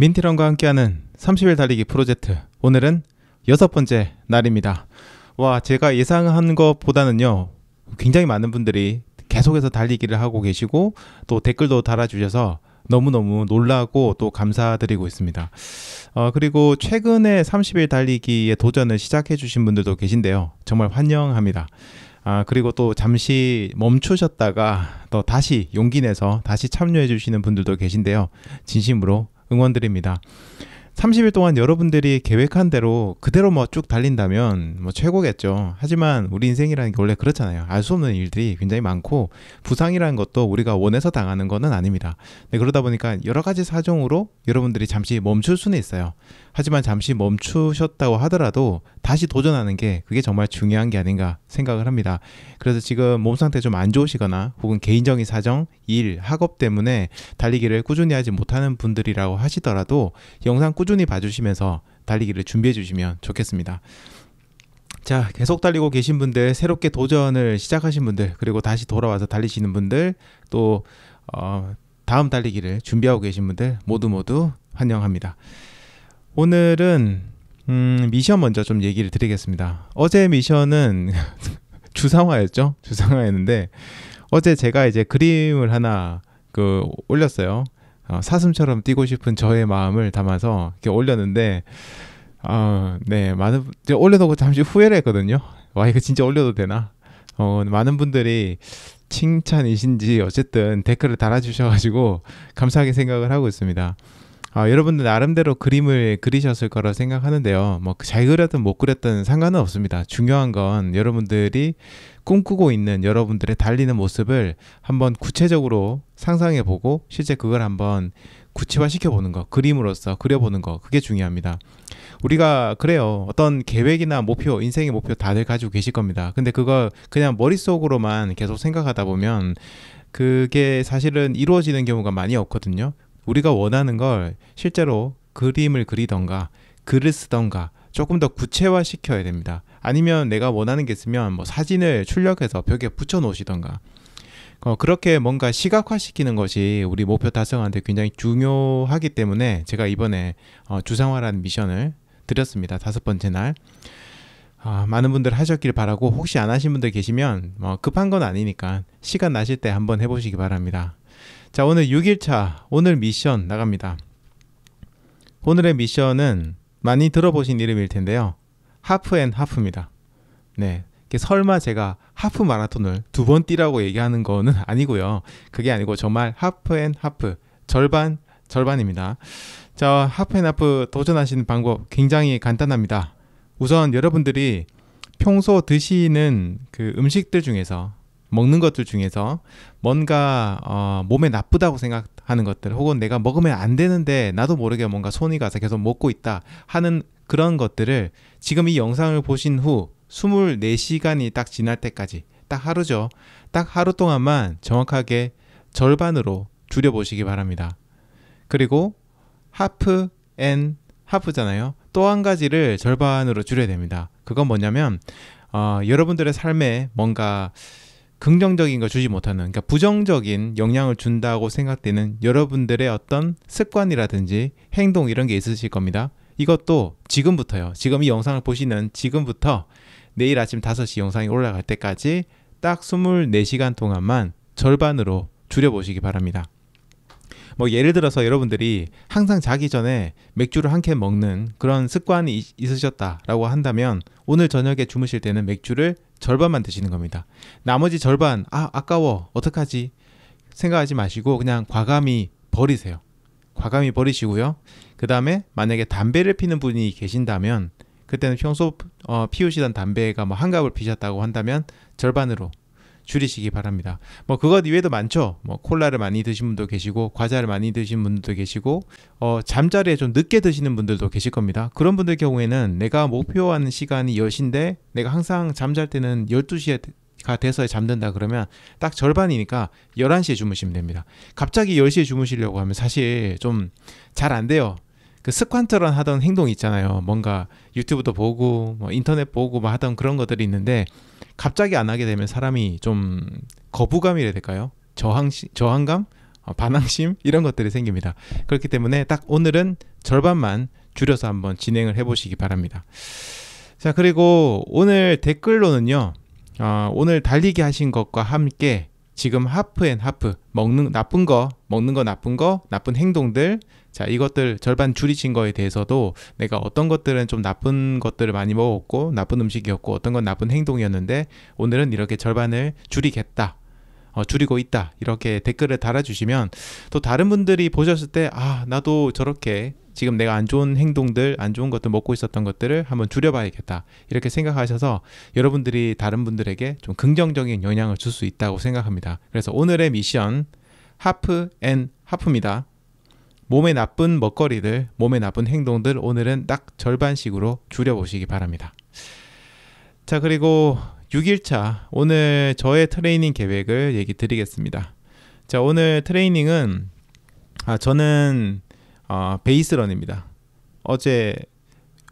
민티런과 함께하는 30일 달리기 프로젝트 오늘은 여섯 번째 날입니다. 와 제가 예상한 것보다는요 굉장히 많은 분들이 계속해서 달리기를 하고 계시고 또 댓글도 달아주셔서 너무너무 놀라고 또 감사드리고 있습니다. 어, 그리고 최근에 30일 달리기에 도전을 시작해 주신 분들도 계신데요. 정말 환영합니다. 아, 그리고 또 잠시 멈추셨다가 또 다시 용기 내서 다시 참여해 주시는 분들도 계신데요. 진심으로 응원드립니다. 30일 동안 여러분들이 계획한 대로 그대로 뭐 쭉 달린다면 뭐 최고겠죠. 하지만 우리 인생이라는 게 원래 그렇잖아요. 알 수 없는 일들이 굉장히 많고 부상이라는 것도 우리가 원해서 당하는 것은 아닙니다. 네, 그러다 보니까 여러 가지 사정으로 여러분들이 잠시 멈출 수는 있어요. 하지만 잠시 멈추셨다고 하더라도 다시 도전하는 게 그게 정말 중요한 게 아닌가 생각을 합니다. 그래서 지금 몸 상태 좀 안 좋으시거나 혹은 개인적인 사정, 일, 학업 때문에 달리기를 꾸준히 하지 못하는 분들이라고 하시더라도 영상 꾸준히 봐주시면서 달리기를 준비해 주시면 좋겠습니다. 자, 계속 달리고 계신 분들, 새롭게 도전을 시작하신 분들, 그리고 다시 돌아와서 달리시는 분들, 또, 어, 다음 달리기를 준비하고 계신 분들 모두 모두 환영합니다. 오늘은 음, 미션 먼저 좀 얘기를 드리겠습니다. 어제 미션은 주상화였죠. 주상화였는데 어제 제가 이제 그림을 하나 그 올렸어요. 어, 사슴처럼 뛰고 싶은 저의 마음을 담아서 이렇게 올렸는데 어, 네, 많은 올려놓고 잠시 후회를 했거든요. 와 이거 진짜 올려도 되나? 어, 많은 분들이 칭찬이신지 어쨌든 댓글을 달아주셔가지고 감사하게 생각을 하고 있습니다. 아, 여러분들 나름대로 그림을 그리셨을 거라 생각하는데요. 뭐 잘 그렸든 못 그렸든 상관은 없습니다. 중요한 건 여러분들이 꿈꾸고 있는 여러분들의 달리는 모습을 한번 구체적으로 상상해 보고 실제 그걸 한번 구체화 시켜보는 거, 그림으로서 그려보는 거, 그게 중요합니다. 우리가 그래요. 어떤 계획이나 목표, 인생의 목표 다들 가지고 계실 겁니다. 근데 그거 그냥 머릿속으로만 계속 생각하다 보면 그게 사실은 이루어지는 경우가 많이 없거든요. 우리가 원하는 걸 실제로 그림을 그리던가 글을 쓰던가 조금 더 구체화 시켜야 됩니다. 아니면 내가 원하는 게 있으면 뭐 사진을 출력해서 벽에 붙여 놓으시던가 어, 그렇게 뭔가 시각화시키는 것이 우리 목표 달성한테 굉장히 중요하기 때문에 제가 이번에 어, 주상화라는 미션을 드렸습니다. 다섯 번째 날. 어, 많은 분들 하셨길 바라고 혹시 안 하신 분들 계시면 뭐 급한 건 아니니까 시간 나실 때 한번 해보시기 바랍니다. 자, 오늘 6일차 오늘 미션 나갑니다. 오늘의 미션은 많이 들어보신 이름일 텐데요. 하프 앤 하프입니다. 네. 설마 제가 하프 마라톤을 두 번 뛰라고 얘기하는 거는 아니고요. 그게 아니고 정말 하프 앤 하프 절반 절반입니다. 자, 하프 앤 하프 도전하시는 방법 굉장히 간단합니다. 우선 여러분들이 평소 드시는 그 음식들 중에서 먹는 것들 중에서 뭔가 어, 몸에 나쁘다고 생각하는 것들 혹은 내가 먹으면 안 되는데 나도 모르게 뭔가 손이 가서 계속 먹고 있다 하는 그런 것들을 지금 이 영상을 보신 후 24시간이 딱 지날 때까지 딱 하루죠. 딱 하루 동안만 정확하게 절반으로 줄여보시기 바랍니다. 그리고 하프 앤 하프잖아요. 또 한 가지를 절반으로 줄여야 됩니다. 그건 뭐냐면 어, 여러분들의 삶에 뭔가 긍정적인 걸 주지 못하는 그러니까 부정적인 영향을 준다고 생각되는 여러분들의 어떤 습관이라든지 행동 이런 게 있으실 겁니다. 이것도 지금부터요. 지금 이 영상을 보시는 지금부터 내일 아침 5시 영상이 올라갈 때까지 딱 24시간 동안만 절반으로 줄여보시기 바랍니다. 뭐 예를 들어서 여러분들이 항상 자기 전에 맥주를 한 캔 먹는 그런 습관이 있으셨다라고 한다면 오늘 저녁에 주무실 때는 맥주를 절반만 드시는 겁니다. 나머지 절반 아 아까워 어떡하지 생각하지 마시고 그냥 과감히 버리세요. 과감히 버리시고요. 그 다음에 만약에 담배를 피는 분이 계신다면 그때는 평소 어, 피우시던 담배가 뭐 한갑을 피셨다고 한다면 절반으로 줄이시기 바랍니다. 뭐 그것 이외에도 많죠. 뭐 콜라를 많이 드신 분도 계시고 과자를 많이 드신 분들도 계시고 어 잠자리에 좀 늦게 드시는 분들도 계실 겁니다. 그런 분들 경우에는 내가 목표하는 시간이 10시인데 내가 항상 잠잘 때는 12시에 가 돼서 잠든다 그러면 딱 절반이니까 11시에 주무시면 됩니다. 갑자기 10시에 주무시려고 하면 사실 좀 잘 안 돼요. 그 스쿼트런 하던 행동 있잖아요. 뭔가 유튜브도 보고 뭐 인터넷 보고 뭐 하던 그런 것들이 있는데 갑자기 안 하게 되면 사람이 좀 거부감이라 될까요? 저항 저항감, 어, 반항심 이런 것들이 생깁니다. 그렇기 때문에 딱 오늘은 절반만 줄여서 한번 진행을 해보시기 바랍니다. 자 그리고 오늘 댓글로는요. 어, 오늘 달리기 하신 것과 함께 지금 하프앤 하프, 먹는 나쁜 거 먹는 거 나쁜 거 나쁜 행동들 자, 이것들 절반 줄이신 거에 대해서도 내가 어떤 것들은 좀 나쁜 것들을 많이 먹었고 나쁜 음식이었고 어떤 건 나쁜 행동이었는데 오늘은 이렇게 절반을 줄이겠다. 어, 줄이고 있다. 이렇게 댓글을 달아주시면 또 다른 분들이 보셨을 때, 아, 나도 저렇게 지금 내가 안 좋은 행동들, 안 좋은 것들 먹고 있었던 것들을 한번 줄여봐야겠다. 이렇게 생각하셔서 여러분들이 다른 분들에게 좀 긍정적인 영향을 줄 수 있다고 생각합니다. 그래서 오늘의 미션, 하프 앤 하프입니다. 몸에 나쁜 먹거리들, 몸에 나쁜 행동들 오늘은 딱 절반씩으로 줄여보시기 바랍니다. 자, 그리고 6일차 오늘 저의 트레이닝 계획을 얘기 드리겠습니다. 자, 오늘 트레이닝은 아, 저는 어, 베이스런입니다. 어제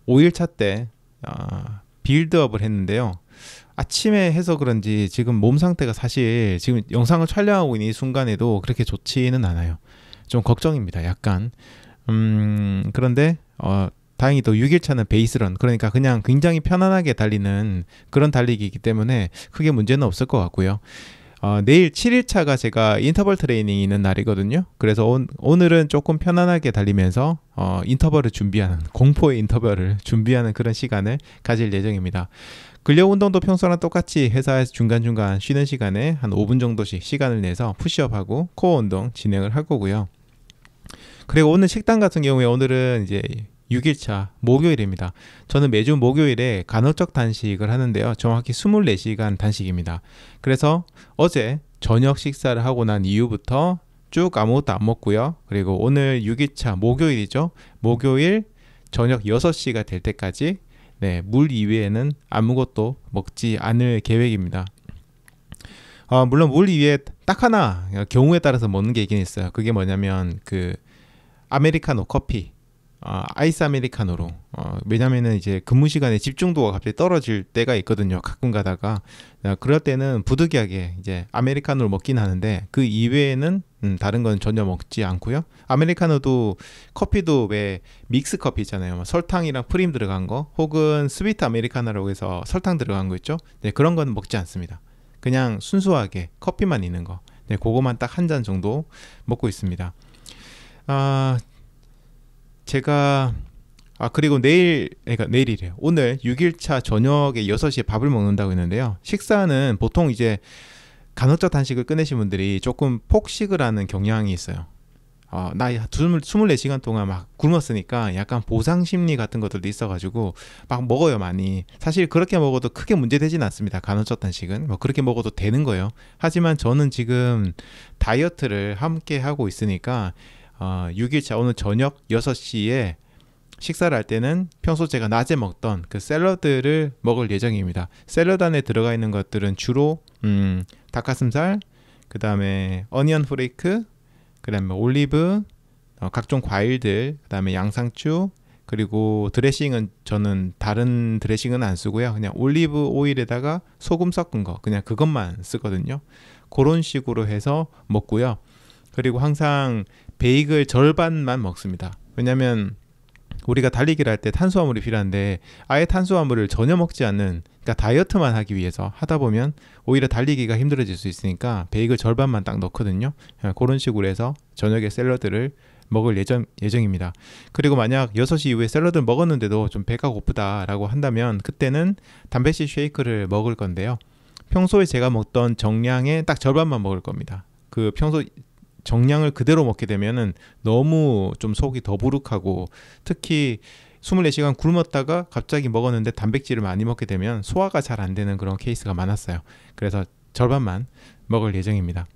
5일차 때 어, 빌드업을 했는데요. 아침에 해서 그런지 지금 몸 상태가 사실 지금 영상을 촬영하고 있는 이 순간에도 그렇게 좋지는 않아요. 좀 걱정입니다. 약간 음 그런데 어 다행히 도 6일차는 베이스런 그러니까 그냥 굉장히 편안하게 달리는 그런 달리기이기 때문에 크게 문제는 없을 것 같고요. 어, 내일 7일차가 제가 인터벌 트레이닝이 있는 날이거든요. 그래서 온, 오늘은 조금 편안하게 달리면서 어, 인터벌을 준비하는 공포의 인터벌을 준비하는 그런 시간을 가질 예정입니다. 근력 운동도 평소랑 똑같이 회사에서 중간중간 쉬는 시간에 한 5분 정도씩 시간을 내서 푸시업하고 코어 운동 진행을 할 거고요. 그리고 오늘 식당 같은 경우에 오늘은 이제 6일차 목요일입니다. 저는 매주 목요일에 간헐적 단식을 하는데요. 정확히 24시간 단식입니다. 그래서 어제 저녁 식사를 하고 난 이후부터 쭉 아무것도 안 먹고요. 그리고 오늘 6일차 목요일이죠. 목요일 저녁 6시가 될 때까지 네, 물 이외에는 아무것도 먹지 않을 계획입니다. 어, 물론 물이외에딱 하나 경우에 따라서 먹는 게 있긴 있어요. 그게 뭐냐면 그 아메리카노 커피 어, 아이스 아메리카노로 어, 왜냐면은 이제 근무 시간에 집중도가 갑자기 떨어질 때가 있거든요 가끔 가다가 아, 그럴 때는 부득이하게 이제 아메리카노를 먹긴 하는데 그 이외에는 음, 다른 건 전혀 먹지 않고요 아메리카노도 커피도 왜 믹스 커피 있잖아요 뭐 설탕이랑 프림 들어간 거 혹은 스위트 아메리카노라고 해서 설탕 들어간 거 있죠 네, 그런 건 먹지 않습니다 그냥 순수하게 커피만 있는 거 네, 그거만 딱 한 잔 정도 먹고 있습니다 아 제가 아 그리고 내일 그러니까 내일이래요. 오늘 6일차 저녁에 6시에 밥을 먹는다고 했는데요. 식사는 보통 이제 간헐적 단식을 끊으신 분들이 조금 폭식을 하는 경향이 있어요. 어, 나 24시간 0 2 동안 막 굶었으니까 약간 보상 심리 같은 것들도 있어가지고 막 먹어요 많이 사실 그렇게 먹어도 크게 문제되진 않습니다 간헐적 단식은 뭐 그렇게 먹어도 되는 거예요 하지만 저는 지금 다이어트를 함께 하고 있으니까 어, 아, 6일차 오늘 저녁 6시에 식사를 할 때는 평소 제가 낮에 먹던 그 샐러드를 먹을 예정입니다. 샐러드 안에 들어가 있는 것들은 주로 음, 닭가슴살, 그 다음에 어니언 프레이크, 그 다음에 올리브, 어, 각종 과일들, 그 다음에 양상추, 그리고 드레싱은 저는 다른 드레싱은 안 쓰고요. 그냥 올리브 오일에다가 소금 섞은 거, 그냥 그것만 쓰거든요. 그런 식으로 해서 먹고요. 그리고 항상 베이글 절반만 먹습니다. 왜냐하면 우리가 달리기를 할 때 탄수화물이 필요한데 아예 탄수화물을 전혀 먹지 않는 그러니까 다이어트만 하기 위해서 하다 보면 오히려 달리기가 힘들어질 수 있으니까 베이글 절반만 딱 넣거든요. 예, 그런 식으로 해서 저녁에 샐러드를 먹을 예정, 예정입니다. 그리고 만약 6시 이후에 샐러드를 먹었는데도 좀 배가 고프다라고 한다면 그때는 단백질 쉐이크를 먹을 건데요. 평소에 제가 먹던 정량의 딱 절반만 먹을 겁니다. 그 평소 정량을 그대로 먹게 되면은 너무 좀 속이 더부룩하고 특히 24시간 굶었다가 갑자기 먹었는데 단백질을 많이 먹게 되면 소화가 잘 안 되는 그런 케이스가 많았어요. 그래서 절반만 먹을 예정입니다.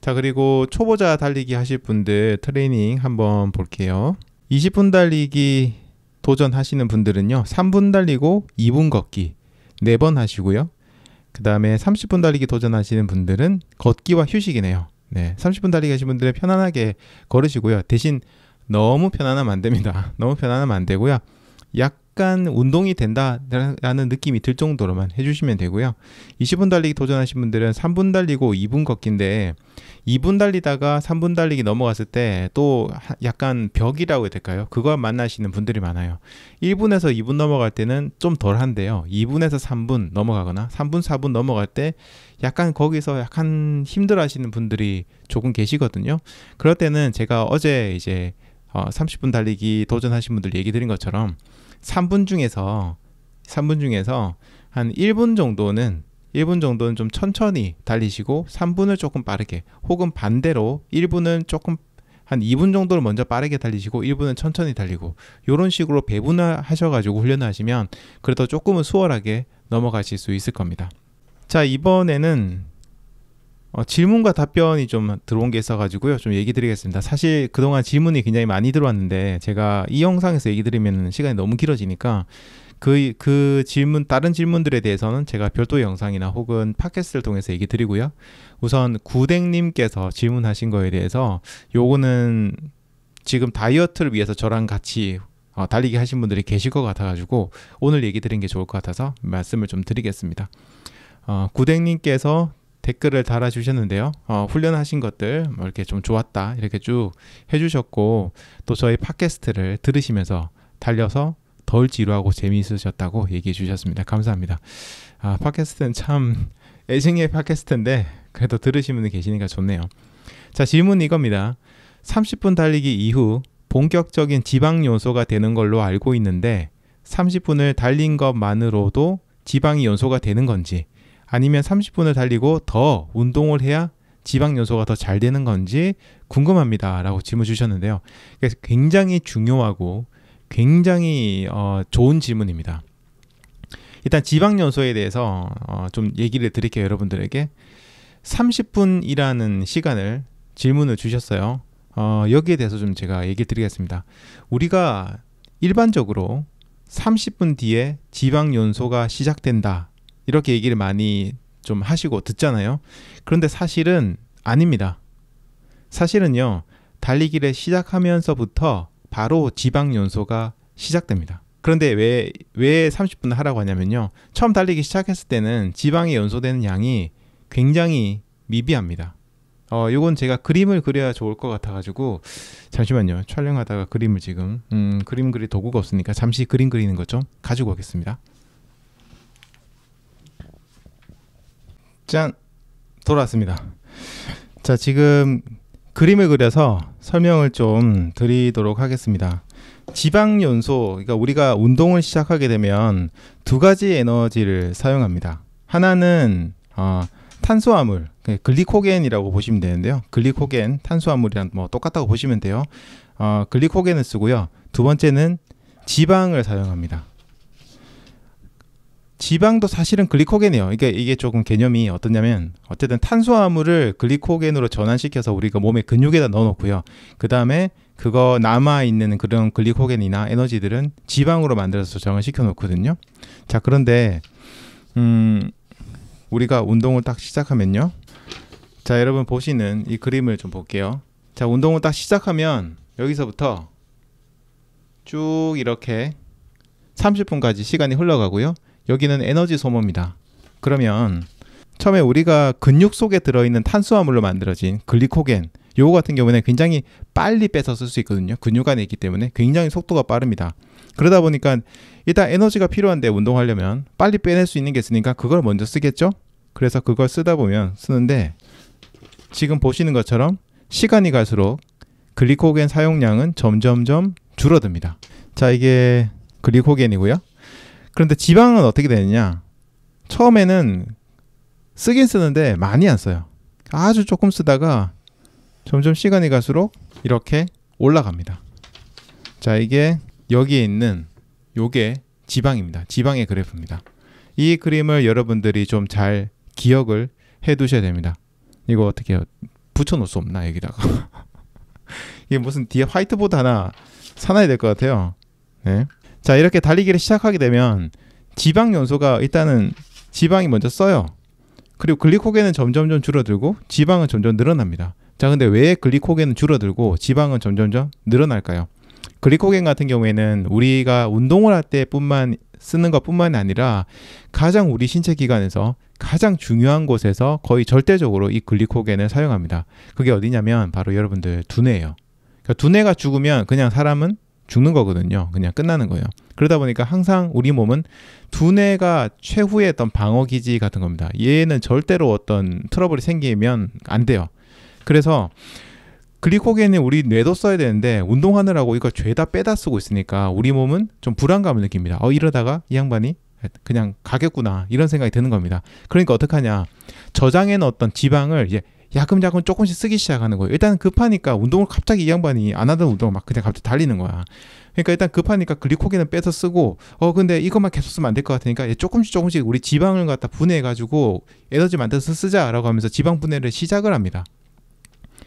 자, 그리고 초보자 달리기 하실 분들 트레이닝 한번 볼게요. 20분 달리기 도전하시는 분들은요. 3분 달리고 2분 걷기 4번 하시고요. 그 다음에 30분 달리기 도전하시는 분들은 걷기와 휴식이네요. 네, 30분 달리기 하신 분들은 편안하게 걸으시고요. 대신 너무 편안하면 안 됩니다. 너무 편안하면 안 되고요. 약간 운동이 된다라는 느낌이 들 정도로만 해주시면 되고요. 20분 달리기 도전하신 분들은 3분 달리고 2분 걷기인데 2분 달리다가 3분 달리기 넘어갔을 때 또 약간 벽이라고 해야 될까요? 그거 만나시는 분들이 많아요. 1분에서 2분 넘어갈 때는 좀 덜한데요. 2분에서 3분 넘어가거나 3분, 4분 넘어갈 때 약간 거기서 약간 힘들어하시는 분들이 조금 계시거든요. 그럴 때는 제가 어제 이제 어, 30분 달리기 도전하신 분들 얘기 드린 것처럼 3분 중에서 3분 중에서 한 1분 정도는 1분 정도는 좀 천천히 달리시고 3분을 조금 빠르게 혹은 반대로 1분은 조금 한 2분 정도를 먼저 빠르게 달리시고 1분은 천천히 달리고 이런 식으로 배분을 하셔가지고 훈련을 하시면 그래도 조금은 수월하게 넘어가실 수 있을 겁니다. 자 이번에는 어, 질문과 답변이 좀 들어온 게 있어가지고요. 좀 얘기 드리겠습니다. 사실 그동안 질문이 굉장히 많이 들어왔는데 제가 이 영상에서 얘기 드리면 시간이 너무 길어지니까 그, 그 질문, 다른 질문들에 대해서는 제가 별도 영상이나 혹은 팟캐스트를 통해서 얘기 드리고요. 우선 구댕님께서 질문하신 거에 대해서 요거는 지금 다이어트를 위해서 저랑 같이 어, 달리기 하신 분들이 계실 것 같아가지고 오늘 얘기 드린 게 좋을 것 같아서 말씀을 좀 드리겠습니다. 어, 구댕님께서 댓글을 달아주셨는데요. 어, 훈련하신 것들 뭐 이렇게 좀 좋았다 이렇게 쭉 해주셨고 또 저희 팟캐스트를 들으시면서 달려서 덜 지루하고 재미있으셨다고 얘기해 주셨습니다. 감사합니다. 아, 팟캐스트는 참 애증의 팟캐스트인데 그래도 들으시는 분 계시니까 좋네요. 자 질문 이겁니다. 30분 달리기 이후 본격적인 지방 요소가 되는 걸로 알고 있는데 30분을 달린 것만으로도 지방이 연소가 되는 건지 아니면 30분을 달리고 더 운동을 해야 지방 연소가더 잘 되는 건지 궁금합니다. 라고 질문 주셨는데요. 그래서 굉장히 중요하고 굉장히 어, 좋은 질문입니다. 일단 지방 연소에 대해서 어, 좀 얘기를 드릴게요. 여러분들에게 30분이라는 시간을 질문을 주셨어요. 어, 여기에 대해서 좀 제가 얘기 드리겠습니다. 우리가 일반적으로 30분 뒤에 지방 연소가 시작된다 이렇게 얘기를 많이 좀 하시고 듣잖아요. 그런데 사실은 아닙니다. 사실은요, 달리기를 시작하면서부터 바로 지방 연소가 시작됩니다. 그런데 왜, 왜 30분 하라고 하냐면요. 처음 달리기 시작했을 때는 지방이 연소되는 양이 굉장히 미비합니다. 어, 요건 제가 그림을 그려야 좋을 것 같아가지고, 잠시만요. 촬영하다가 그림을 지금, 음, 그림 그릴 도구가 없으니까 잠시 그림 그리는 거 좀 가지고 오겠습니다. 짠 돌아왔습니다. 자 지금 그림을 그려서 설명을 좀 드리도록 하겠습니다. 지방 연소, 그러니까 우리가 운동을 시작하게 되면 두 가지 에너지를 사용합니다. 하나는 어, 탄수화물, 그 글리코겐이라고 보시면 되는데요. 글리코겐, 탄수화물이랑 뭐 똑같다고 보시면 돼요. 어, 글리코겐을 쓰고요. 두 번째는 지방을 사용합니다. 지방도 사실은 글리코겐이에요. 그러니까 이게 조금 개념이 어떠냐면 어쨌든 탄수화물을 글리코겐으로 전환시켜서 우리가 몸의 근육에다 넣어놓고요. 그 다음에 그거 남아있는 그런 글리코겐이나 에너지들은 지방으로 만들어서 저장시켜 놓거든요. 자, 그런데, 음, 우리가 운동을 딱 시작하면요. 자, 여러분 보시는 이 그림을 좀 볼게요. 자, 운동을 딱 시작하면 여기서부터 쭉 이렇게 30분까지 시간이 흘러가고요. 여기는 에너지 소모입니다. 그러면 처음에 우리가 근육 속에 들어있는 탄수화물로 만들어진 글리코겐 요거 같은 경우는 에 굉장히 빨리 빼서 쓸 수 있거든요. 근육 안에 있기 때문에 굉장히 속도가 빠릅니다. 그러다 보니까 일단 에너지가 필요한데 운동하려면 빨리 빼낼 수 있는 게 있으니까 그걸 먼저 쓰겠죠? 그래서 그걸 쓰다 보면 쓰는데 지금 보시는 것처럼 시간이 갈수록 글리코겐 사용량은 점점점 줄어듭니다. 자, 이게 글리코겐이고요. 그런데 지방은 어떻게 되느냐? 처음에는 쓰긴 쓰는데 많이 안 써요. 아주 조금 쓰다가 점점 시간이 갈수록 이렇게 올라갑니다. 자, 이게 여기에 있는 요게 지방입니다. 지방의 그래프입니다. 이 그림을 여러분들이 좀 잘 기억을 해 두셔야 됩니다. 이거 어떻게 붙여 놓을 수 없나 여기다가. 이게 무슨 뒤에 화이트보드 하나 사놔야 될 것 같아요. 네. 자 이렇게 달리기를 시작하게 되면 지방 연소가 일단은 지방이 먼저 써요. 그리고 글리코겐은 점점점 줄어들고 지방은 점점 늘어납니다. 자 근데 왜 글리코겐은 줄어들고 지방은 점점점 늘어날까요? 글리코겐 같은 경우에는 우리가 운동을 할 때뿐만 쓰는 것뿐만 아니라 가장 우리 신체 기관에서 가장 중요한 곳에서 거의 절대적으로 이 글리코겐을 사용합니다. 그게 어디냐면 바로 여러분들 두뇌예요. 그러니까 두뇌가 죽으면 그냥 사람은 죽는 거거든요. 그냥 끝나는 거예요. 그러다 보니까 항상 우리 몸은 두뇌가 최후의 어떤 방어 기지 같은 겁니다. 얘는 절대로 어떤 트러블이 생기면 안 돼요. 그래서 글리코겐이 우리 뇌도 써야 되는데 운동하느라고 이걸 죄다 빼다 쓰고 있으니까 우리 몸은 좀 불안감을 느낍니다. 어 이러다가 이 양반이 그냥 가겠구나 이런 생각이 드는 겁니다. 그러니까 어떡하냐 저장해 놓었던 지방을 이제 야금야금 조금씩 쓰기 시작하는 거예요. 일단 급하니까 운동을 갑자기 이 양반이 안 하던 운동을 막 그냥 갑자기 달리는 거야. 그러니까 일단 급하니까 글리코겐은 빼서 쓰고 어 근데 이것만 계속 쓰면 안 될 것 같으니까 조금씩 조금씩 우리 지방을 갖다 분해해 가지고 에너지 만들어서 쓰자라고 하면서 지방 분해를 시작을 합니다.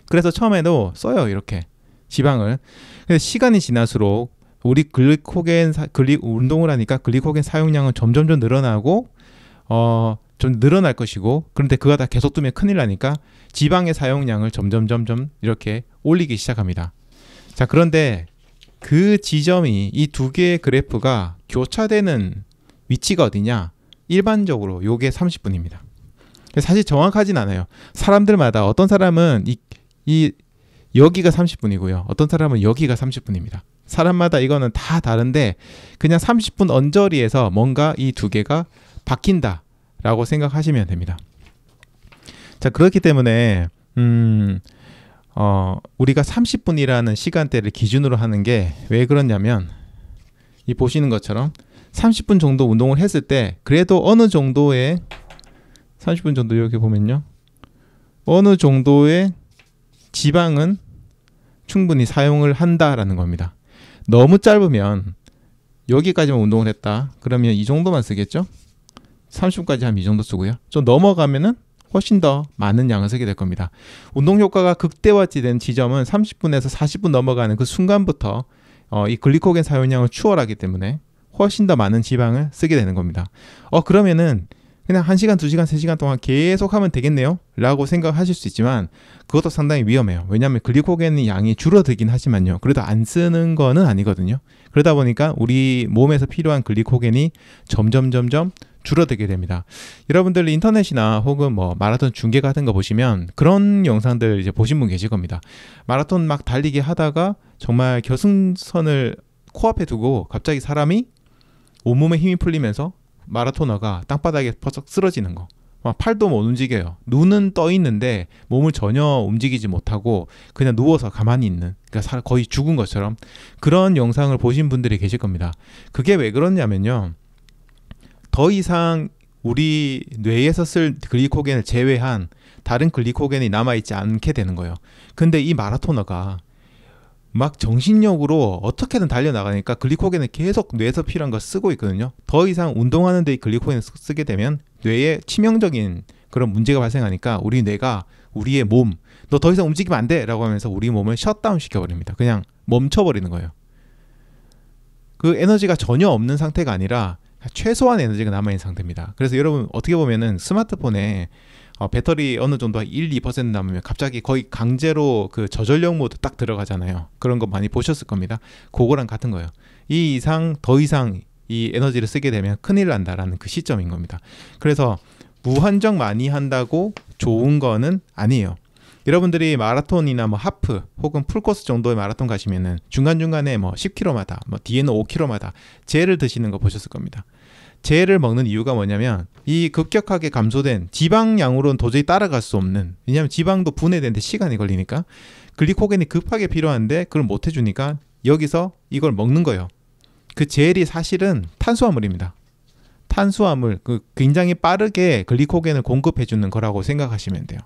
그래서 처음에도 써요 이렇게 지방을. 근데 시간이 지날수록 우리 글리코겐 사, 글리 운동을 하니까 글리코겐 사용량은 점점점 늘어나고 어좀 늘어날 것이고 그런데 그가다 계속 두면 큰일 나니까 지방의 사용량을 점점 점점 이렇게 올리기 시작합니다. 자 그런데 그 지점이 이 두 개의 그래프가 교차되는 위치가 어디냐? 일반적으로 요게 30분입니다. 사실 정확하진 않아요. 사람들마다 어떤 사람은 이, 이 여기가 30분이고요. 어떤 사람은 여기가 30분입니다. 사람마다 이거는 다 다른데 그냥 30분 언저리에서 뭔가 이 두 개가 바뀐다. 라고 생각하시면 됩니다. 자, 그렇기 때문에, 음, 어, 우리가 30분이라는 시간대를 기준으로 하는 게 왜 그러냐면, 이 보시는 것처럼 30분 정도 운동을 했을 때, 그래도 어느 정도의, 30분 정도 여기 보면요. 어느 정도의 지방은 충분히 사용을 한다라는 겁니다. 너무 짧으면 여기까지만 운동을 했다. 그러면 이 정도만 쓰겠죠? 30분까지 한 이 정도 쓰고요. 좀 넘어가면은 훨씬 더 많은 양을 쓰게 될 겁니다. 운동 효과가 극대화된 지점은 30분에서 40분 넘어가는 그 순간부터 어, 이 글리코겐 사용량을 추월하기 때문에 훨씬 더 많은 지방을 쓰게 되는 겁니다. 어 그러면은 그냥 1시간, 2시간, 3시간 동안 계속 하면 되겠네요? 라고 생각하실 수 있지만 그것도 상당히 위험해요. 왜냐하면 글리코겐의 양이 줄어들긴 하지만요. 그래도 안 쓰는 거는 아니거든요. 그러다 보니까 우리 몸에서 필요한 글리코겐이 점점 점점 줄어들게 됩니다. 여러분들 인터넷이나 혹은 뭐 마라톤 중계 같은 거 보시면 그런 영상들 이제 보신 분 계실 겁니다. 마라톤 막 달리기 하다가 정말 결승선을 코앞에 두고 갑자기 사람이 온몸에 힘이 풀리면서 마라토너가 땅바닥에 퍼쩍 쓰러지는 거. 막 팔도 못 움직여요. 눈은 떠 있는데 몸을 전혀 움직이지 못하고 그냥 누워서 가만히 있는, 그러니까 거의 죽은 것처럼 그런 영상을 보신 분들이 계실 겁니다. 그게 왜 그러냐면요. 더 이상 우리 뇌에서 쓸 글리코겐을 제외한 다른 글리코겐이 남아있지 않게 되는 거예요. 근데 이 마라토너가 막 정신력으로 어떻게든 달려나가니까 글리코겐을 계속 뇌에서 필요한 걸 쓰고 있거든요. 더 이상 운동하는 데 글리코겐을 쓰게 되면 뇌에 치명적인 그런 문제가 발생하니까 우리 뇌가 우리의 몸, 너 더 이상 움직이면 안 돼! 라고 하면서 우리 몸을 셧다운 시켜버립니다. 그냥 멈춰버리는 거예요. 그 에너지가 전혀 없는 상태가 아니라 최소한 에너지가 남아있는 상태입니다. 그래서 여러분 어떻게 보면은 스마트폰에 어, 배터리 어느 정도 한 1, 2% 남으면 갑자기 거의 강제로 그 저전력 모드 딱 들어가잖아요. 그런 거 많이 보셨을 겁니다. 그거랑 같은 거예요. 이 이상 더 이상 이 에너지를 쓰게 되면 큰일 난다라는 그 시점인 겁니다. 그래서 무한정 많이 한다고 좋은 거는 아니에요. 여러분들이 마라톤이나 뭐 하프 혹은 풀코스 정도의 마라톤 가시면은 중간중간에 뭐 10km마다 뭐 뒤에는 5km마다 젤을 드시는 거 보셨을 겁니다. 재를 먹는 이유가 뭐냐면 이 급격하게 감소된 지방량으로는 도저히 따라갈 수 없는 왜냐하면 지방도 분해되는데 시간이 걸리니까 글리코겐이 급하게 필요한데 그걸 못 해주니까 여기서 이걸 먹는 거예요. 그 젤이 사실은 탄수화물입니다. 탄수화물 그 굉장히 빠르게 글리코겐을 공급해 주는 거라고 생각하시면 돼요.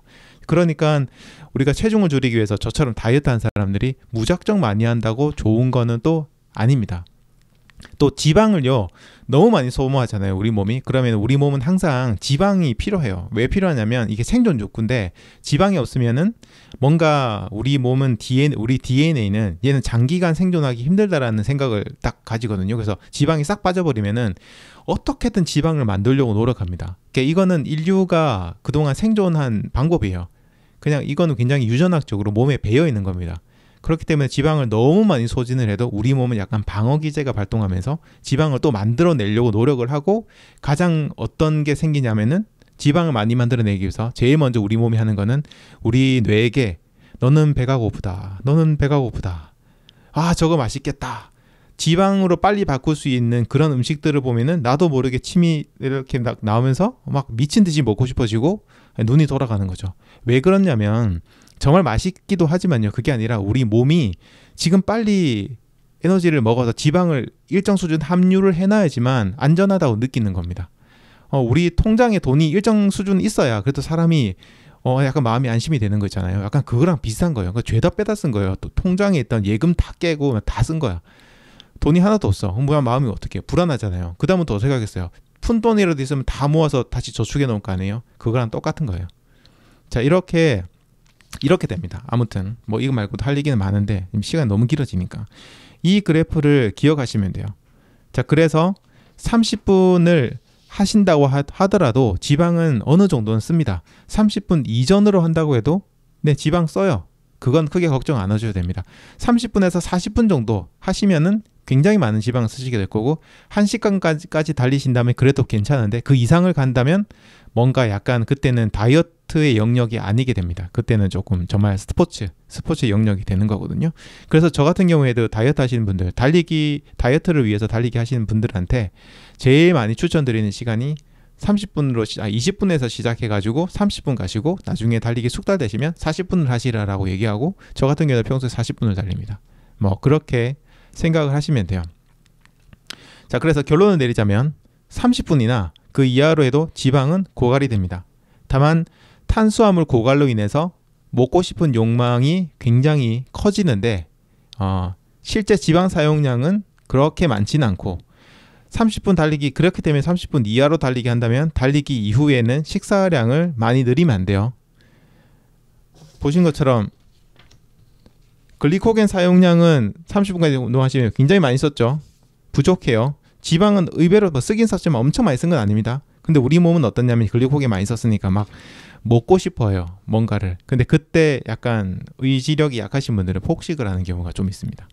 그러니까 우리가 체중을 줄이기 위해서 저처럼 다이어트 한 사람들이 무작정 많이 한다고 좋은 거는 또 아닙니다. 또 지방을요 너무 많이 소모하잖아요 우리 몸이 그러면 우리 몸은 항상 지방이 필요해요 왜 필요하냐면 이게 생존 족구인데 지방이 없으면은 뭔가 우리 몸은 DNA, 우리 DNA는 얘는 장기간 생존하기 힘들다라는 생각을 딱 가지거든요 그래서 지방이 싹 빠져버리면은 어떻게든 지방을 만들려고 노력합니다 그러니까 이거는 인류가 그동안 생존한 방법이에요 그냥 이거는 굉장히 유전학적으로 몸에 배어 있는 겁니다 그렇기 때문에 지방을 너무 많이 소진을 해도 우리 몸은 약간 방어 기제가 발동하면서 지방을 또 만들어내려고 노력을 하고 가장 어떤 게 생기냐면은 지방을 많이 만들어내기 위해서 제일 먼저 우리 몸이 하는 거는 우리 뇌에게 너는 배가 고프다. 너는 배가 고프다. 아, 저거 맛있겠다. 지방으로 빨리 바꿀 수 있는 그런 음식들을 보면은 나도 모르게 침이 이렇게 나오면서 막 미친 듯이 먹고 싶어지고 눈이 돌아가는 거죠. 왜 그러냐면 정말 맛있기도 하지만요. 그게 아니라 우리 몸이 지금 빨리 에너지를 먹어서 지방을 일정 수준 함유를 해놔야지만 안전하다고 느끼는 겁니다. 어, 우리 통장에 돈이 일정 수준 있어야 그래도 사람이 어, 약간 마음이 안심이 되는 거 있잖아요. 약간 그거랑 비슷한 거예요. 그러니까 죄다 빼다 쓴 거예요. 또 통장에 있던 예금 다 깨고 다 쓴 거야. 돈이 하나도 없어. 뭐야 마음이 어떻게 불안하잖아요. 그다음은또 어떻게 하겠어요? 푼 돈이라도 있으면 다 모아서 다시 저축해 놓을 거 아니에요? 그거랑 똑같은 거예요. 자 이렇게 이렇게 됩니다. 아무튼 뭐 이거 말고도 할 얘기는 많은데 시간 너무 길어지니까 이 그래프를 기억하시면 돼요. 자 그래서 30분을 하신다고 하더라도 지방은 어느 정도는 씁니다. 30분 이전으로 한다고 해도 네 지방 써요. 그건 크게 걱정 안 하셔도 됩니다. 30분에서 40분 정도 하시면은 굉장히 많은 지방 쓰시게 될 거고 1시간까지 달리신다면 그래도 괜찮은데 그 이상을 간다면 뭔가 약간 그때는 다이어트의 영역이 아니게 됩니다. 그때는 조금 정말 스포츠, 스포츠 영역이 되는 거거든요. 그래서 저 같은 경우에도 다이어트 하시는 분들, 달리기, 다이어트를 위해서 달리기 하시는 분들한테 제일 많이 추천드리는 시간이 30분으로 시, 아 20분에서 시작해 가지고 30분 가시고 나중에 달리기 숙달되시면 40분을 하시라라고 얘기하고 저 같은 경우는 평소에 40분을 달립니다. 뭐 그렇게 생각을 하시면 돼요. 자, 그래서 결론을 내리자면 30분이나 그 이하로 해도 지방은 고갈이 됩니다. 다만 탄수화물 고갈로 인해서 먹고 싶은 욕망이 굉장히 커지는데 어, 실제 지방 사용량은 그렇게 많지는 않고 30분 달리기 그렇게 되면 30분 이하로 달리기 한다면 달리기 이후에는 식사량을 많이 늘리면 안 돼요. 보신 것처럼 글리코겐 사용량은 30분까지 운동하시면 굉장히 많이 썼죠. 부족해요. 지방은 의외로 뭐 쓰긴 썼지만 엄청 많이 쓴 건 아닙니다. 근데 우리 몸은 어떻냐면 글리코겐 많이 썼으니까 막 먹고 싶어요 뭔가를. 근데 그때 약간 의지력이 약하신 분들은 폭식을 하는 경우가 좀 있습니다.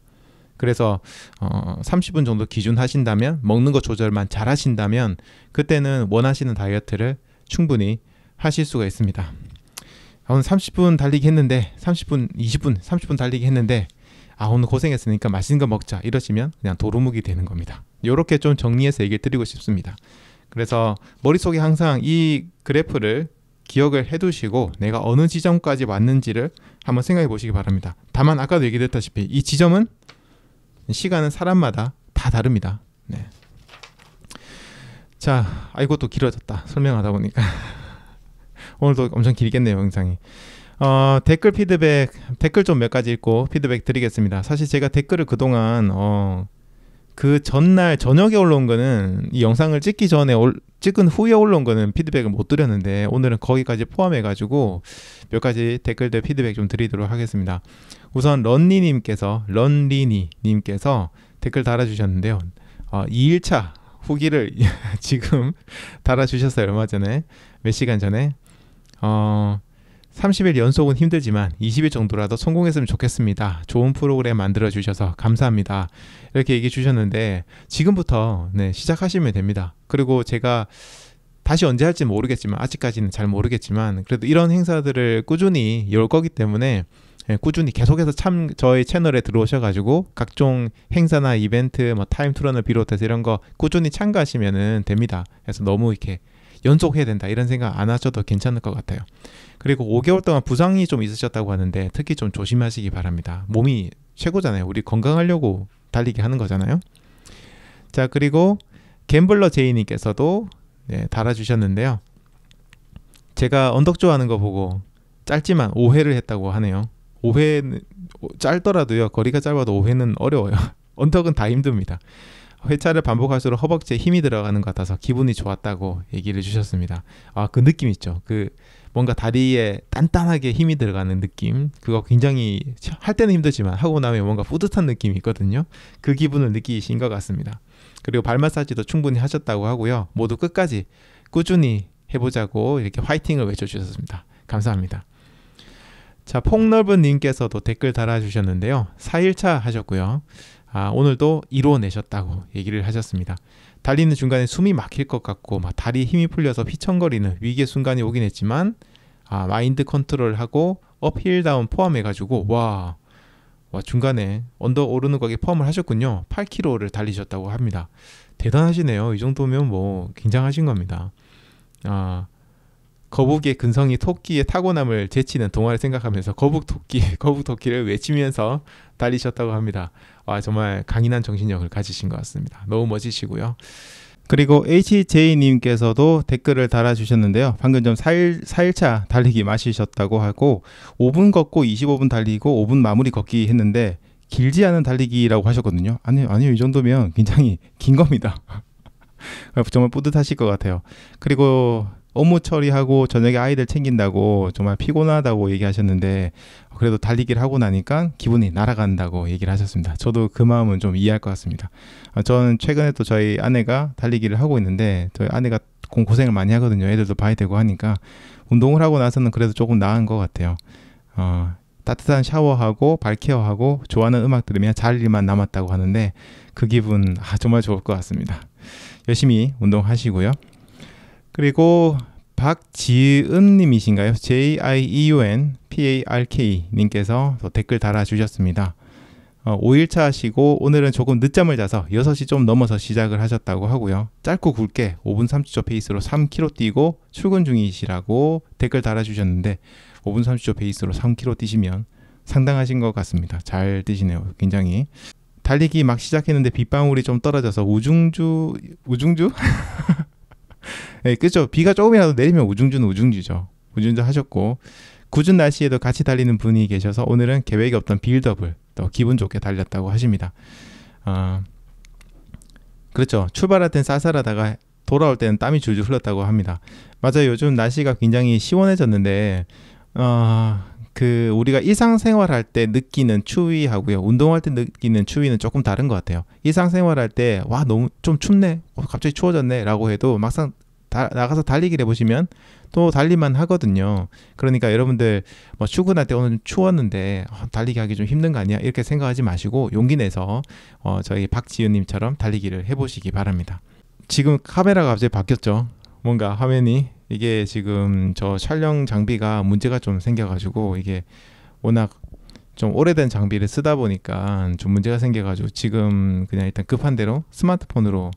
그래서 어 30분 정도 기준 하신다면 먹는 거 조절만 잘 하신다면 그때는 원하시는 다이어트를 충분히 하실 수가 있습니다. 아, 오늘 30분 달리기 했는데 30분, 20분, 30분 달리기 했는데 아 오늘 고생했으니까 맛있는 거 먹자 이러시면 그냥 도루묵이 되는 겁니다. 이렇게 좀 정리해서 얘기를 드리고 싶습니다. 그래서 머릿속에 항상 이 그래프를 기억을 해두시고 내가 어느 지점까지 왔는지를 한번 생각해 보시기 바랍니다. 다만 아까도 얘기드다시피이 지점은 시간은 사람마다 다 다릅니다. 네. 자, 아이고또 길어졌다. 설명하다 보니까 오늘도 엄청 길겠네요, 영상이. 어, 댓글 피드백 댓글 좀 몇 가지 읽고 피드백 드리겠습니다. 사실 제가 댓글을 그동안 어, 그 전날 저녁에 올라온 거는 이 영상을 찍기 전에 올, 찍은 후에 올라온 거는 피드백을 못 드렸는데 오늘은 거기까지 포함해 가지고 몇 가지 댓글들 피드백 좀 드리도록 하겠습니다. 우선 런니 님께서 런리니 님께서 댓글 달아 주셨는데요. 어, 2일차 후기를 지금 달아 주셨어요. 얼마 전에 몇 시간 전에 어 30일 연속은 힘들지만 20일 정도라도 성공했으면 좋겠습니다. 좋은 프로그램 만들어 주셔서 감사합니다. 이렇게 얘기해 주셨는데 지금부터 네, 시작하시면 됩니다. 그리고 제가 다시 언제 할지 모르겠지만 아직까지는 잘 모르겠지만 그래도 이런 행사들을 꾸준히 열 거기 때문에 예, 꾸준히 계속해서 참 저희 채널에 들어오셔가지고 각종 행사나 이벤트, 뭐 타임 투런을 비롯해서 이런 거 꾸준히 참가하시면 됩니다. 그래서 너무 이렇게 연속해야 된다 이런 생각 안 하셔도 괜찮을 것 같아요. 그리고 5개월 동안 부상이 좀 있으셨다고 하는데 특히 좀 조심하시기 바랍니다. 몸이 최고잖아요. 우리 건강하려고 달리게 하는 거잖아요. 자 그리고 갬블러 제이님께서도 네, 달아주셨는데요. 제가 언덕 좋아하는 거 보고 짧지만 5회를 했다고 하네요. 5회는 짧더라도요. 거리가 짧아도 5회는 어려워요. 언덕은 다 힘듭니다. 회차를 반복할수록 허벅지에 힘이 들어가는 것 같아서 기분이 좋았다고 얘기를 주셨습니다. 아, 그 느낌 있죠. 그 뭔가 다리에 단단하게 힘이 들어가는 느낌 그거 굉장히 할 때는 힘들지만 하고 나면 뭔가 뿌듯한 느낌이 있거든요 그 기분을 느끼신 것 같습니다 그리고 발 마사지도 충분히 하셨다고 하고요 모두 끝까지 꾸준히 해보자고 이렇게 화이팅을 외쳐주셨습니다 감사합니다 자 폭넓은 님께서도 댓글 달아주셨는데요 4일차 하셨고요 아, 오늘도 이뤄내셨다고 얘기를 하셨습니다 달리는 중간에 숨이 막힐 것 같고 막다리 힘이 풀려서 휘청거리는 위기의 순간이 오긴 했지만 아 마인드 컨트롤하고 어필 다운 포함해 가지고 와, 와 중간에 언더 오르는 거기 포함을 하셨군요. 8km를 달리셨다고 합니다. 대단하시네요. 이 정도면 뭐 굉장하신 겁니다. 아 거북이의 근성이 토끼의 타고남을 제치는 동화를 생각하면서 거북 토끼, 거북 토끼를 외치면서 달리셨다고 합니다. 와, 정말 강인한 정신력을 가지신 것 같습니다. 너무 멋지시고요. 그리고 HJ님께서도 댓글을 달아주셨는데요. 방금 좀 4일, 4일차 달리기 마시셨다고 하고, 5분 걷고 25분 달리고 5분 마무리 걷기 했는데, 길지 않은 달리기라고 하셨거든요. 아니요, 아니요. 이 정도면 굉장히 긴 겁니다. 정말 뿌듯하실 것 같아요. 그리고 업무 처리하고 저녁에 아이들 챙긴다고 정말 피곤하다고 얘기하셨는데 그래도 달리기를 하고 나니까 기분이 날아간다고 얘기를 하셨습니다. 저도 그 마음은 좀 이해할 것 같습니다. 아, 저는 최근에 또 저희 아내가 달리기를 하고 있는데 저희 아내가 고생을 많이 하거든요. 애들도 봐야 되고 하니까 운동을 하고 나서는 그래도 조금 나은 것 같아요. 어, 따뜻한 샤워하고 발 케어하고 좋아하는 음악 들으면 잘 일만 남았다고 하는데 그 기분 아, 정말 좋을 것 같습니다. 열심히 운동하시고요. 그리고 박지은 님이신가요? J I E U N P A R K 님께서 댓글 달아 주셨습니다. 어, 5일차 하시고 오늘은 조금 늦잠을 자서 6시 좀 넘어서 시작을 하셨다고 하고요. 짧고 굵게 5분 30초 페이스로 3km 뛰고 출근 중이시라고 댓글 달아주셨는데 5분 30초 페이스로 3km 뛰시면 상당하신 것 같습니다. 잘 뛰시네요. 굉장히. 달리기 막 시작했는데 빗방울이 좀 떨어져서 우중주 우중주 예, 그죠. 비가 조금이라도 내리면 우중준 우중주죠. 우중주 하셨고 굳은 날씨에도 같이 달리는 분이 계셔서 오늘은 계획이 없던 빌더블 또 기분 좋게 달렸다고 하십니다. 아 그렇죠. 출발할 땐 쌀쌀하다가 돌아올 때는 땀이 줄줄 흘렀다고 합니다. 맞아요. 요즘 날씨가 굉장히 시원해졌는데 어, 그 우리가 일상생활 할 때 느끼는 추위하고요. 운동할 때 느끼는 추위는 조금 다른 것 같아요. 일상생활 할 때 와 너무 좀 춥네. 어, 갑자기 추워졌네라고 해도 막상 다, 나가서 달리기를 해보시면 또 달리만 하거든요. 그러니까 여러분들 뭐 출근할 때 오늘 좀 추웠는데 어, 달리기 하기 좀 힘든 거 아니야? 이렇게 생각하지 마시고 용기 내서 어, 저희 박지윤님처럼 달리기를 해보시기 바랍니다. 지금 카메라가 갑자기 바뀌었죠. 뭔가 화면이 이게 지금 저 촬영 장비가 문제가 좀 생겨가지고 이게 워낙 좀 오래된 장비를 쓰다 보니까 좀 문제가 생겨가지고 지금 그냥 일단 급한 대로 스마트폰으로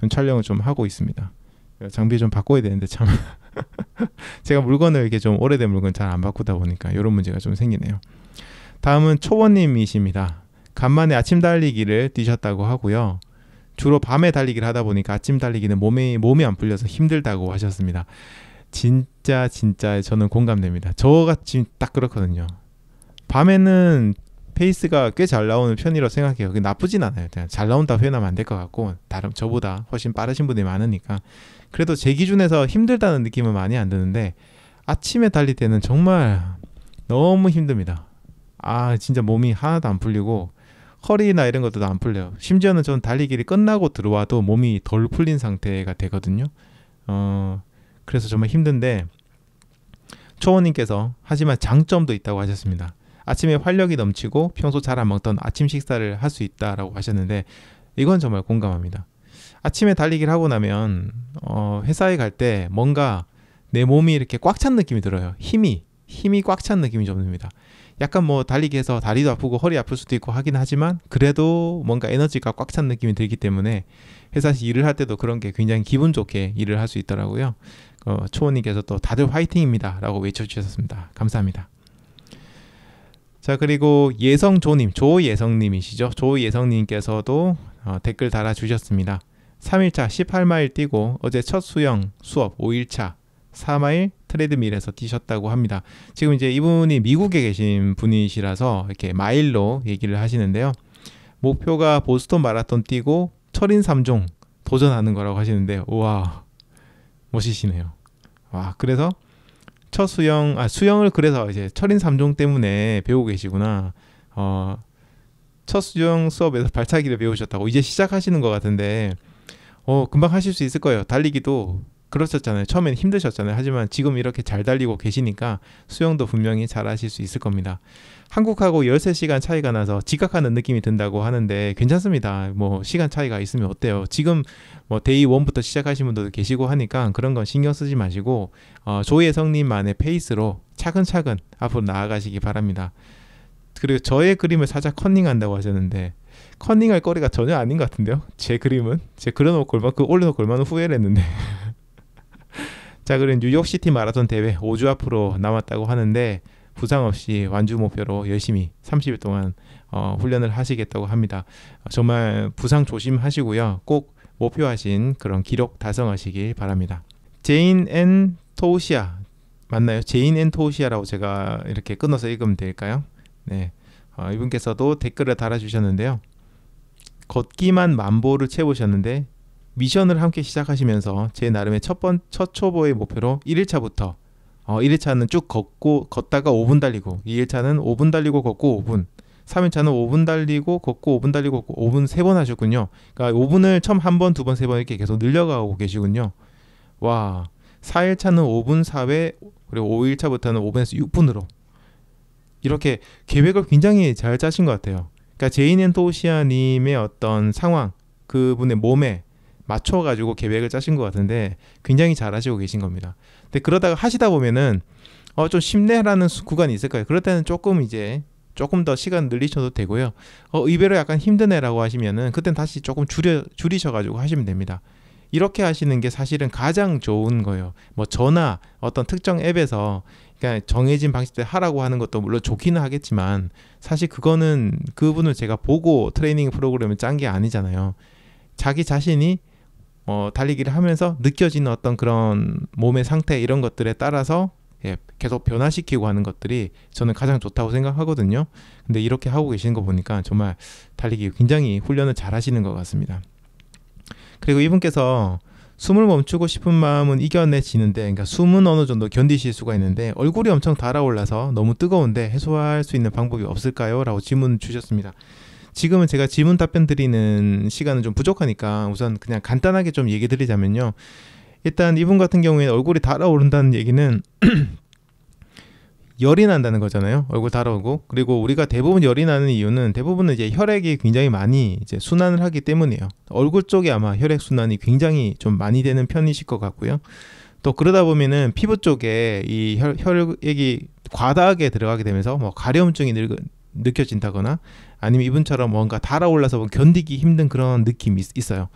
좀 촬영을 좀 하고 있습니다. 장비 좀 바꿔야 되는데 참 제가 물건을 이렇게 좀 오래된 물건 잘 안 바꾸다 보니까 이런 문제가 좀 생기네요. 다음은 초원님이십니다. 간만에 아침 달리기를 뛰셨다고 하고요. 주로 밤에 달리기를 하다 보니까 아침 달리기는 몸이 몸이 안 풀려서 힘들다고 하셨습니다. 진짜 진짜 저는 공감됩니다. 저가 지금 딱 그렇거든요. 밤에는 페이스가 꽤 잘 나오는 편이라고 생각해요. 그게 나쁘진 않아요. 그냥 잘 나온다 표현하면 안 될 것 같고 다른 저보다 훨씬 빠르신 분들이 많으니까 그래도 제 기준에서 힘들다는 느낌은 많이 안 드는데 아침에 달릴 때는 정말 너무 힘듭니다. 아 진짜 몸이 하나도 안 풀리고 허리나 이런 것도 안 풀려요. 심지어는 저는 달리기를 끝나고 들어와도 몸이 덜 풀린 상태가 되거든요. 어, 그래서 정말 힘든데 초원님께서 하지만 장점도 있다고 하셨습니다. 아침에 활력이 넘치고 평소 잘 안 먹던 아침 식사를 할 수 있다라고 하셨는데 이건 정말 공감합니다. 아침에 달리기를 하고 나면 어, 회사에 갈 때 뭔가 내 몸이 이렇게 꽉 찬 느낌이 들어요. 힘이 힘이 꽉 찬 느낌이 좀 듭니다. 약간 뭐 달리기 해서 다리도 아프고 허리 아플 수도 있고 하긴 하지만 그래도 뭔가 에너지가 꽉 찬 느낌이 들기 때문에 회사에서 일을 할 때도 그런 게 굉장히 기분 좋게 일을 할 수 있더라고요. 어, 초원님께서 또 다들 화이팅입니다. 라고 외쳐주셨습니다. 감사합니다. 자, 그리고 예성조님, 조예성님이시죠. 조예성님께서도 어, 댓글 달아주셨습니다. 3일차 18마일 뛰고 어제 첫 수영 수업 5일차 4마일 트레드밀에서 뛰셨다고 합니다. 지금 이제 이분이 미국에 계신 분이시라서 이렇게 마일로 얘기를 하시는데요. 목표가 보스턴 마라톤 뛰고 철인 3종 도전하는 거라고 하시는데 우와 멋있시네요와 그래서 첫 수영 아 수영을 그래서 이제 철인 3종 때문에 배우고 계시구나. 어, 첫 수영 수업에서 발차기를 배우셨다고 이제 시작하시는 것 같은데 어 금방 하실 수 있을 거예요. 달리기도 그러셨잖아요. 처음엔 힘드셨잖아요. 하지만 지금 이렇게 잘 달리고 계시니까 수영도 분명히 잘 하실 수 있을 겁니다. 한국하고 13시간 차이가 나서 지각하는 느낌이 든다고 하는데 괜찮습니다. 뭐 시간 차이가 있으면 어때요? 지금 뭐 데이 원부터 시작하신 분들도 계시고 하니까 그런 건 신경 쓰지 마시고 어, 조예성님만의 페이스로 차근차근 앞으로 나아가시기 바랍니다. 그리고 저의 그림을 살짝 커닝한다고 하셨는데 커닝할 거리가 전혀 아닌 것 같은데요? 제 그림은? 제 그려놓고 얼마, 그 올려놓고 얼마나 후회를 했는데 자, 그리고 뉴욕시티 마라톤 대회 5주 앞으로 남았다고 하는데 부상 없이 완주 목표로 열심히 30일 동안 어, 훈련을 하시겠다고 합니다. 정말 부상 조심하시고요. 꼭 목표하신 그런 기록 달성하시길 바랍니다. 제인 앤 토우시아 맞나요? 제인 앤 토우시아라고 제가 이렇게 끊어서 읽으면 될까요? 네. 어, 이분께서도 댓글을 달아주셨는데요. 걷기만 만보를 채우셨는데 미션을 함께 시작하시면서 제 나름의 첫 번 첫 초보의 목표로 1일차부터 어, 1일차는 쭉 걷고 걷다가 5분 달리고 2일차는 5분 달리고 걷고 5분 3일차는 5분 달리고 걷고 5분 달리고 걷고 5분 세 번 하셨군요. 그러니까 5분을 처음 한 번, 두 번, 세 번 이렇게 계속 늘려가고 계시군요. 와, 4일차는 5분 4회 그리고 5일차부터는 5분에서 6분으로 이렇게 계획을 굉장히 잘 짜신 것 같아요. 그러니까 제인 앤 토시아님의 어떤 상황, 그분의 몸에 맞춰가지고 계획을 짜신 것 같은데 굉장히 잘하시고 계신 겁니다. 근데 그러다가 하시다 보면은 어좀심내라는 구간이 있을 거예요. 그럴 때는 조금 이제 조금 더 시간 늘리셔도 되고요. 어 의외로 약간 힘드네라고 하시면은 그땐 다시 조금 줄여 줄이셔가지고 하시면 됩니다. 이렇게 하시는 게 사실은 가장 좋은 거예요. 뭐 전화 어떤 특정 앱에서 그러니까 정해진 방식대로 하라고 하는 것도 물론 좋기는 하겠지만 사실 그거는 그분을 제가 보고 트레이닝 프로그램을 짠 게 아니잖아요. 자기 자신이 뭐 달리기를 하면서 느껴지는 어떤 그런 몸의 상태 이런 것들에 따라서 예, 계속 변화시키고 하는 것들이 저는 가장 좋다고 생각하거든요. 근데 이렇게 하고 계시는 거 보니까 정말 달리기 굉장히 훈련을 잘 하시는 것 같습니다. 그리고 이분께서 숨을 멈추고 싶은 마음은 이겨내지는데, 그러니까 숨은 어느 정도 견디실 수가 있는데 얼굴이 엄청 달아올라서 너무 뜨거운데 해소할 수 있는 방법이 없을까요?라고 질문 주셨습니다. 지금은 제가 질문 답변 드리는 시간은 좀 부족하니까 우선 그냥 간단하게 좀 얘기 드리자면요. 일단 이분 같은 경우에는 얼굴이 달아오른다는 얘기는 열이 난다는 거잖아요. 얼굴 달아오고 그리고 우리가 대부분 열이 나는 이유는 대부분은 이제 혈액이 굉장히 많이 이제 순환을 하기 때문이에요. 얼굴 쪽에 아마 혈액 순환이 굉장히 좀 많이 되는 편이실 것 같고요. 또 그러다 보면은 피부 쪽에 이 혈, 혈액이 과다하게 들어가게 되면서 뭐 가려움증이 느, 느껴진다거나 아니면 이분처럼 뭔가 달아올라서 뭐 견디기 힘든 그런 느낌이 있어요.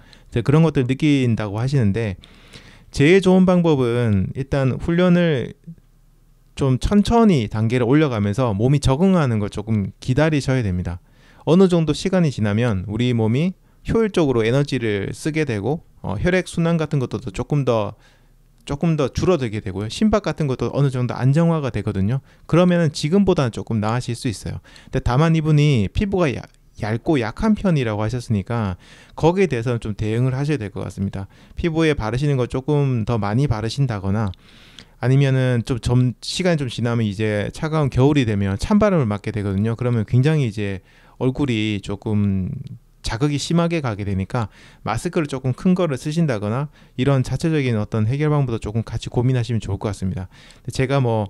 그런 것들 느낀다고 하시는데 제일 좋은 방법은 일단 훈련을 좀 천천히 단계를 올려가면서 몸이 적응하는 걸 조금 기다리셔야 됩니다. 어느 정도 시간이 지나면 우리 몸이 효율적으로 에너지를 쓰게 되고 어, 혈액 순환 같은 것도 조금 더 조금 더 줄어들게 되고요. 심박 같은 것도 어느 정도 안정화가 되거든요. 그러면은 지금보다는 조금 나아질 수 있어요. 근데 다만 이분이 피부가 야, 얇고 약한 편이라고 하셨으니까 거기에 대해서는 좀 대응을 하셔야 될 것 같습니다. 피부에 바르시는 거 조금 더 많이 바르신다거나 아니면은 좀, 점, 시간이 좀 지나면 이제 차가운 겨울이 되면 찬바람을 맞게 되거든요. 그러면 굉장히 이제 얼굴이 조금 자극이 심하게 가게 되니까 마스크를 조금 큰 거를 쓰신다거나 이런 자체적인 어떤 해결 방법도 조금 같이 고민하시면 좋을 것 같습니다. 제가 뭐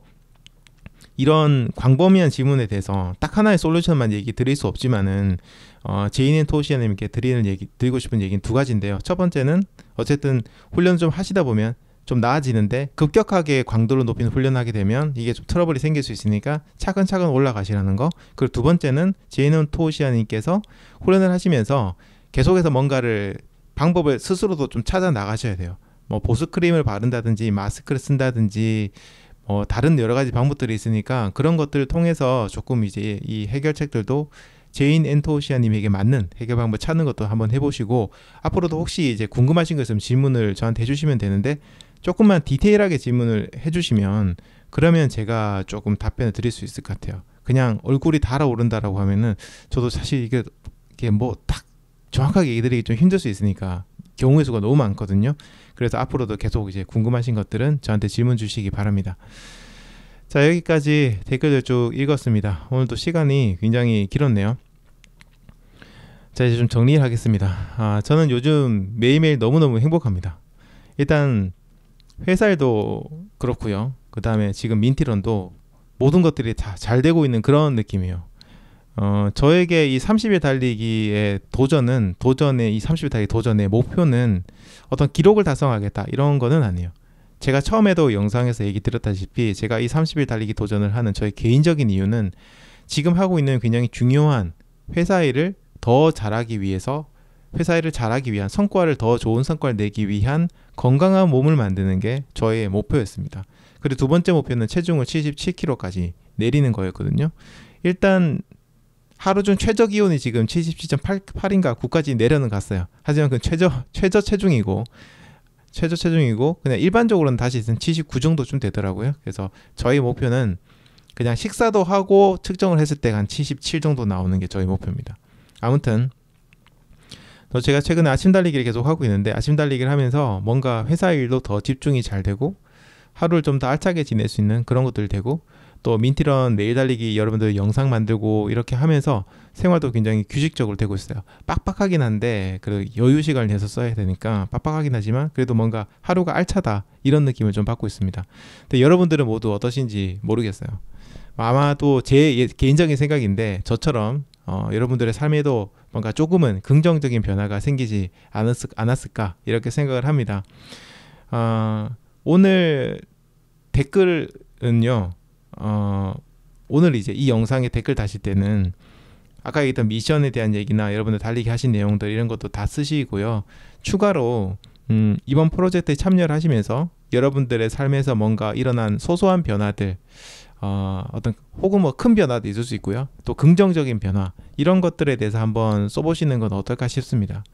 이런 광범위한 질문에 대해서 딱 하나의 솔루션만 얘기 드릴 수 없지만은 어, 제인앤 토시아님께 드리는 얘기 드리고 싶은 얘기는 두 가지인데요. 첫 번째는 어쨌든 훈련 좀 하시다 보면 좀 나아지는데 급격하게 광도를높이는 훈련하게 되면 이게 좀 트러블이 생길 수 있으니까 차근차근 올라가시라는 거. 그리고 두 번째는 제이는 토시아님께서 훈련을 하시면서 계속해서 뭔가를 방법을 스스로도 좀 찾아 나가셔야 돼요. 뭐 보습 크림을 바른다든지 마스크를 쓴다든지 뭐 다른 여러 가지 방법들이 있으니까 그런 것들을 통해서 조금 이제 이 해결책들도 제인 엔토시아님에게 맞는 해결 방법 찾는 것도 한번 해보시고 앞으로도 혹시 이제 궁금하신 거 있으면 질문을 저한테 해주시면 되는데 조금만 디테일하게 질문을 해주시면 그러면 제가 조금 답변을 드릴 수 있을 것 같아요. 그냥 얼굴이 달아오른다라고 하면은 저도 사실 이게 이게 뭐 딱 정확하게 얘기드리기 좀 힘들 수 있으니까 경우의 수가 너무 많거든요. 그래서 앞으로도 계속 이제 궁금하신 것들은 저한테 질문 주시기 바랍니다. 자 여기까지 댓글들 쭉 읽었습니다. 오늘도 시간이 굉장히 길었네요. 자 이제 좀 정리를 하겠습니다. 아 저는 요즘 매일매일 너무너무 행복합니다. 일단 회사일도 그렇고요. 그 다음에 지금 민티런도 모든 것들이 다 잘 되고 있는 그런 느낌이에요. 어, 저에게 이 30일 달리기의 도전은 도전의 이 30일 달리기 도전의 목표는 어떤 기록을 달성하겠다 이런 거는 아니에요. 제가 처음에도 영상에서 얘기 드렸다시피 제가 이 30일 달리기 도전을 하는 저의 개인적인 이유는 지금 하고 있는 굉장히 중요한 회사 일을 더 잘하기 위해서 회사 일을 잘하기 위한 성과를 더 좋은 성과를 내기 위한 건강한 몸을 만드는 게 저의 목표였습니다. 그리고 두 번째 목표는 체중을 77kg까지 내리는 거였거든요. 일단 하루 중 최저 기온이 지금 77.8인가 9까지 내려는 갔어요. 하지만 그 최저 최저 체중이고 최저 체중이고 그냥 일반적으로는 다시 79 정도쯤 되더라고요. 그래서 저희 목표는 그냥 식사도 하고 측정을 했을 때 한 77 정도 나오는 게 저희 목표입니다. 아무튼 저 제가 최근에 아침 달리기를 계속 하고 있는데 아침 달리기를 하면서 뭔가 회사 일도 더 집중이 잘 되고 하루를 좀 더 알차게 지낼 수 있는 그런 것들 되고 또 민티런 내일 달리기 여러분들 영상 만들고 이렇게 하면서 생활도 굉장히 규칙적으로 되고 있어요. 빡빡하긴 한데 그래도 여유 시간을 내서 써야 되니까 빡빡하긴 하지만 그래도 뭔가 하루가 알차다 이런 느낌을 좀 받고 있습니다. 근데 여러분들은 모두 어떠신지 모르겠어요. 아마도 제 예, 개인적인 생각인데 저처럼 어, 여러분들의 삶에도 뭔가 조금은 긍정적인 변화가 생기지 않았을, 않았을까 이렇게 생각을 합니다. 어, 오늘 댓글은요. 어, 오늘 이제 이 영상에 댓글 다실 때는 아까 얘기했던 미션에 대한 얘기나 여러분들 달리기 하신 내용들 이런 것도 다 쓰시고요. 추가로 음, 이번 프로젝트에 참여를 하시면서 여러분들의 삶에서 뭔가 일어난 소소한 변화들 어, 어떤 혹은 뭐 큰 변화도 있을 수 있고요. 또 긍정적인 변화 이런 것들에 대해서 한번 써보시는 건 어떨까 싶습니다.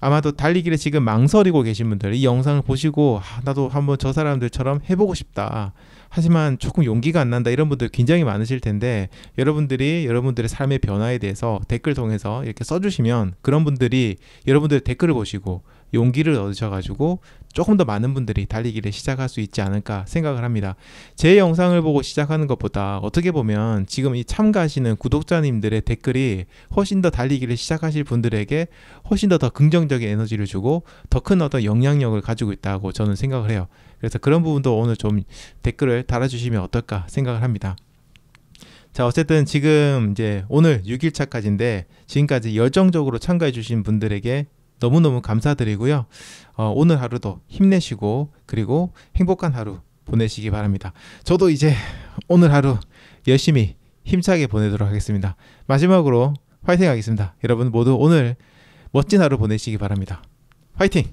아마도 달리기를 지금 망설이고 계신 분들 이 영상을 보시고 아, 나도 한번 저 사람들처럼 해보고 싶다. 하지만 조금 용기가 안 난다 이런 분들 굉장히 많으실 텐데 여러분들이 여러분들의 삶의 변화에 대해서 댓글 통해서 이렇게 써주시면 그런 분들이 여러분들의 댓글을 보시고 용기를 얻으셔가지고 조금 더 많은 분들이 달리기를 시작할 수 있지 않을까 생각을 합니다. 제 영상을 보고 시작하는 것보다 어떻게 보면 지금 이 참가하시는 구독자님들의 댓글이 훨씬 더 달리기를 시작하실 분들에게 훨씬 더 더 긍정적인 에너지를 주고 더 큰 어떤 영향력을 가지고 있다고 저는 생각을 해요. 그래서 그런 부분도 오늘 좀 댓글을 달아주시면 어떨까 생각을 합니다. 자, 어쨌든 지금 이제 오늘 6일차까지인데 지금까지 열정적으로 참가해 주신 분들에게 너무너무 감사드리고요. 어, 오늘 하루도 힘내시고 그리고 행복한 하루 보내시기 바랍니다. 저도 이제 오늘 하루 열심히 힘차게 보내도록 하겠습니다. 마지막으로 화이팅 하겠습니다. 여러분 모두 오늘 멋진 하루 보내시기 바랍니다. 화이팅!